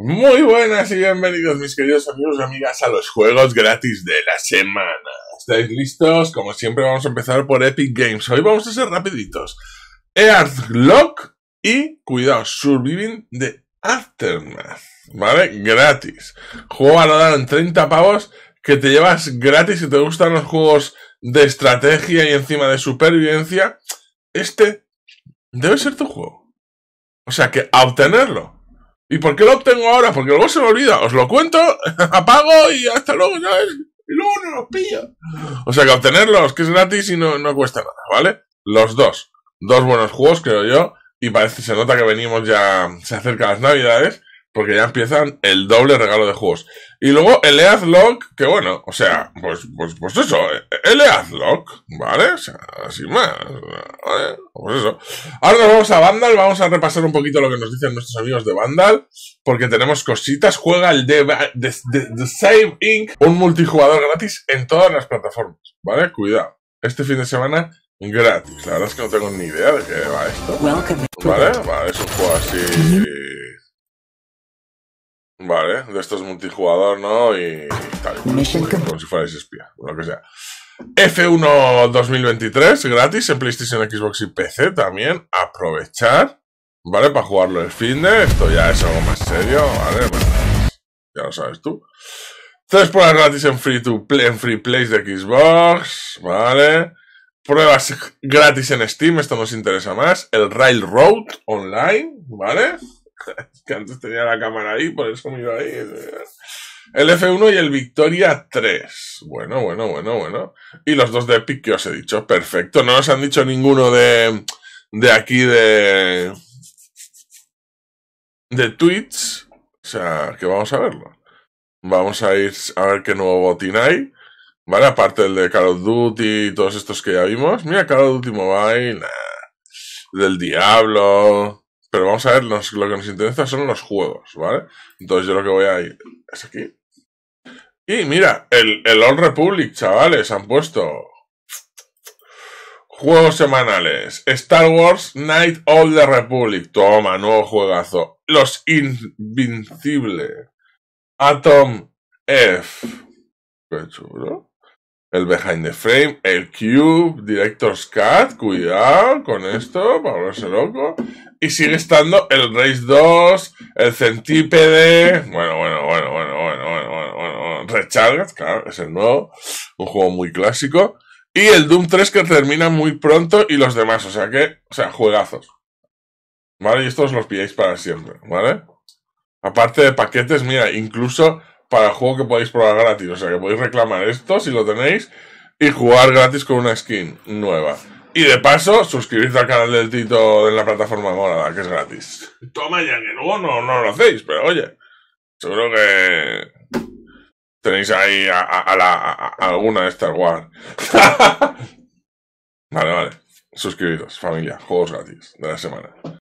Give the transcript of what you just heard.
Muy buenas y bienvenidos mis queridos amigos y amigas a los juegos gratis de la semana. ¿Estáis listos? Como siempre vamos a empezar por Epic Games. Hoy vamos a ser rapiditos. lock y, cuidado, Surviving de Aftermath. ¿Vale? Gratis. Juego a valorado en 30 pavos que te llevas gratis si te gustan los juegos de estrategia y encima de supervivencia. Este debe ser tu juego. O sea que a obtenerlo ¿Y por qué lo obtengo ahora? Porque luego se me olvida. Os lo cuento, apago y hasta luego, ¿sabes? Y luego no los pillo. O sea que obtenerlos, que es gratis y no, no cuesta nada, ¿vale? Los dos. Dos buenos juegos, creo yo. Y parece, se nota que venimos ya, se acerca las navidades porque ya empiezan el doble regalo de juegos. Y luego el Lock, que bueno, o sea, pues, pues, pues eso, el ¿vale? O sea, así más, ¿vale? Pues eso. Ahora nos vamos a Vandal, vamos a repasar un poquito lo que nos dicen nuestros amigos de Vandal, porque tenemos cositas. Juega el de, the Save Inc., un multijugador gratis en todas las plataformas, ¿vale? Cuidado. Este fin de semana gratis. La verdad es que no tengo ni idea de qué va esto. ¿Vale? Vale, es un juego así Vale, de estos multijugador, ¿no? Y, tal, como, si fuerais espía, O lo que sea. F1 2023, gratis en PlayStation, Xbox y PC también. Aprovechar, ¿vale? Para jugarlo el fin Esto ya es algo más serio, ¿vale? Bueno, ya lo sabes tú. Tres pruebas gratis en Free to Play, en Free Plays de Xbox, ¿vale? Pruebas gratis en Steam, esto nos interesa más. El Railroad Online, ¿vale? que antes tenía la cámara ahí, por eso me iba ahí. Eh. El F1 y el Victoria 3. Bueno, bueno, bueno, bueno. Y los dos de Epic que os he dicho. Perfecto. No nos han dicho ninguno de, de aquí de, de Twitch. O sea, que vamos a verlo. Vamos a ir a ver qué nuevo botín hay. Vale, aparte del de Call of Duty y todos estos que ya vimos. Mira, Call of Duty Mobile. Del Diablo. Pero vamos a ver, lo que nos interesa son los juegos, ¿vale? Entonces yo lo que voy a ir es aquí. Y mira, el, el All Republic, chavales, han puesto Juegos semanales. Star Wars Night of the Republic. Toma, nuevo juegazo. Los Invincibles. Atom F. Qué chulo. El Behind the Frame, el Cube, Director's Cut, cuidado con esto, para volverse loco. Y sigue estando el Race 2, el Centípede. Bueno, bueno, bueno, bueno, bueno, bueno, bueno, bueno. claro, es el nuevo. Un juego muy clásico. Y el Doom 3 que termina muy pronto y los demás. O sea que, o sea, juegazos. ¿Vale? Y estos los pilláis para siempre, ¿vale? Aparte de paquetes, mira, incluso para el juego que podéis probar gratis. O sea, que podéis reclamar esto si lo tenéis y jugar gratis con una skin nueva. Y de paso, suscribirte al canal del Tito en la plataforma morada, que es gratis. Toma ya, que luego no, no lo hacéis, pero oye, seguro que tenéis ahí a, la, alguna de Star Wars. vale, vale. Suscribiros, familia, juegos gratis de la semana.